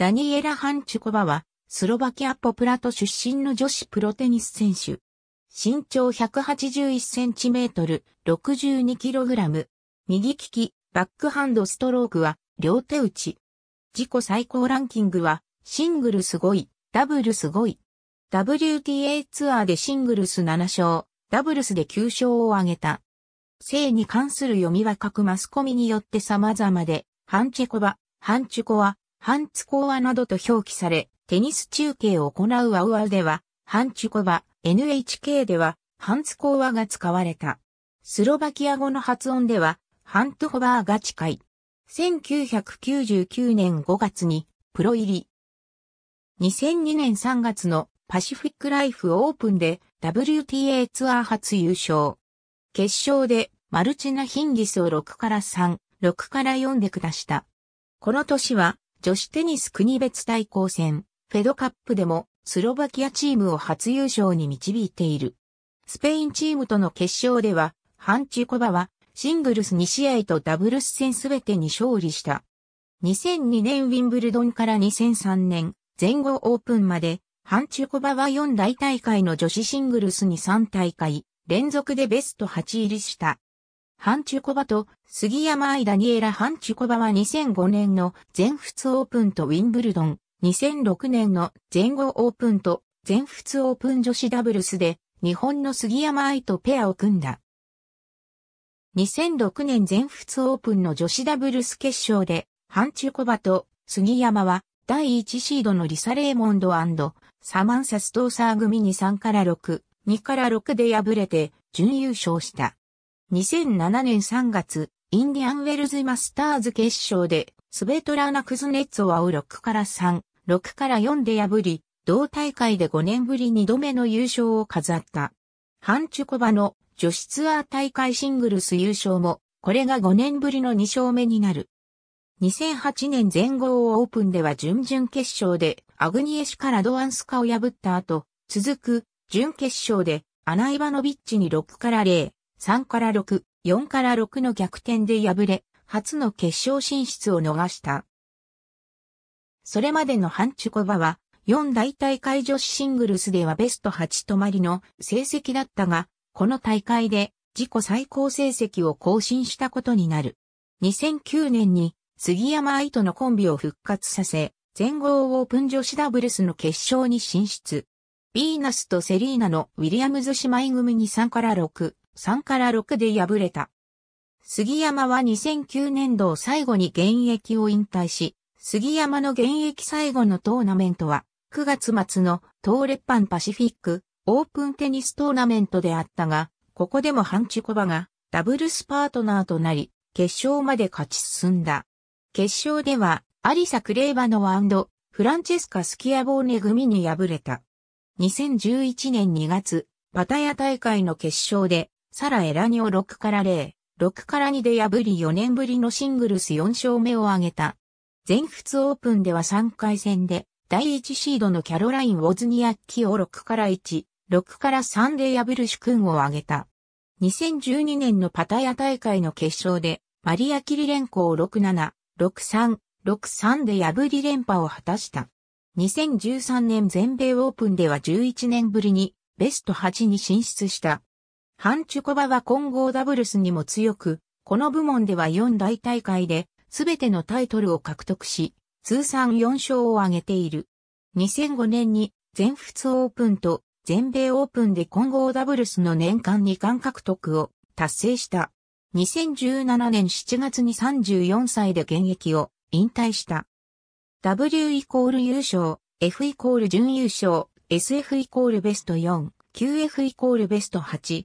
ダニエラ・ハンチュコバは、スロバキア・ポプラト出身の女子プロテニス選手。身長181センチメートル、62キログラム。右利き、バックハンドストロークは、両手打ち。自己最高ランキングは、シングルス5位、ダブルス5位。WTA ツアーでシングルス7勝、ダブルスで9勝を挙げた。性に関する読みは各マスコミによって様々で、ハンチェコバ、ハンチュコは、ハンツコアなどと表記され、テニス中継を行うアウアウでは、ハンチュコバ、NHK では、ハンツコアが使われた。スロバキア語の発音では、ハントホバーが近い。1999年5月に、プロ入り。2002年3月のパシフィックライフオープンで WTA ツアー初優勝。決勝でマルチナヒンギスを6から3、6から4で下した。この年は女子テニス国別対抗戦、フェドカップでもスロバキアチームを初優勝に導いている。スペインチームとの決勝では、ハンチュコバはシングルス2試合とダブルス戦すべてに勝利した。2002年ウィンブルドンから2003年全豪オープンまで、ハンチュコバは4大大会の女子シングルスに3大会連続でベスト8入りした。ハンチュコバと杉山愛ダニエラ・ハンチュコバは2005年の全仏オープンとウィンブルドン、2006年の全豪オープンと全仏オープン女子ダブルスで日本の杉山愛とペアを組んだ。2006年全仏オープンの女子ダブルス決勝でハンチュコバと杉山は第1シードのリサ・レーモンドサマンサ・ストーサー組に3から6、2から6で敗れて準優勝した。2007年3月、インディアンウェルズマスターズ決勝で、スベトラーナ・クズネッツォアを6から3、6から4で破り、同大会で5年ぶり2度目の優勝を飾った。ハンチュコバの女子ツアー大会シングルス優勝も、これが5年ぶりの2勝目になる。2008年全豪オープンでは準々決勝でアグニエシからドアンスカを破った後、続く準決勝でアナイバノビッチに6から0、3から6、4から6の逆転で敗れ、初の決勝進出を逃した。それまでのハンチュコバは、4大大会女子シングルスではベスト8止まりの成績だったが、この大会で自己最高成績を更新したことになる。2009年に杉山愛とのコンビを復活させ、全豪オープン女子ダブルスの決勝に進出。ビーナスとセリーナのウィリアムズ姉妹組に3から6、3から6で敗れた。杉山は2009年度を最後に現役を引退し、杉山の現役最後のトーナメントは、9月末の東レッパンパシフィックオープンテニストーナメントであったが、ここでもハンチュコバがダブルスパートナーとなり、決勝まで勝ち進んだ。決勝では、アリサ・クレーバノワンド、フランチェスカ・スキアボーネ組に敗れた。2011年2月、パタヤ大会の決勝で、サラ・エラニを6から0、6から2で破り4年ぶりのシングルス4勝目を挙げた。全仏オープンでは3回戦で、第1シードのキャロライン・ウォズニアッキを6から1、6から3で破る主君を挙げた。2012年のパタヤ大会の決勝で、マリア・キリレンコを6-7、6-3、6-3で破り連覇を果たした。2013年全米オープンでは11年ぶりにベスト8に進出した。ハンチュコバは混合ダブルスにも強く、この部門では4大大会で、すべてのタイトルを獲得し、通算4勝を挙げている。2005年に全仏オープンと全米オープンで混合ダブルスの年間2冠獲得を達成した。2017年7月に34歳で現役を引退した。W イコール優勝、F イコール準優勝、SF イコールベスト4、QF イコールベスト8、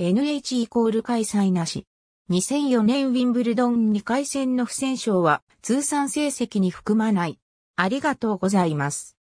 NH イコール開催なし。2004年ウィンブルドン2回戦の不戦勝は通算成績に含まない。ありがとうございます。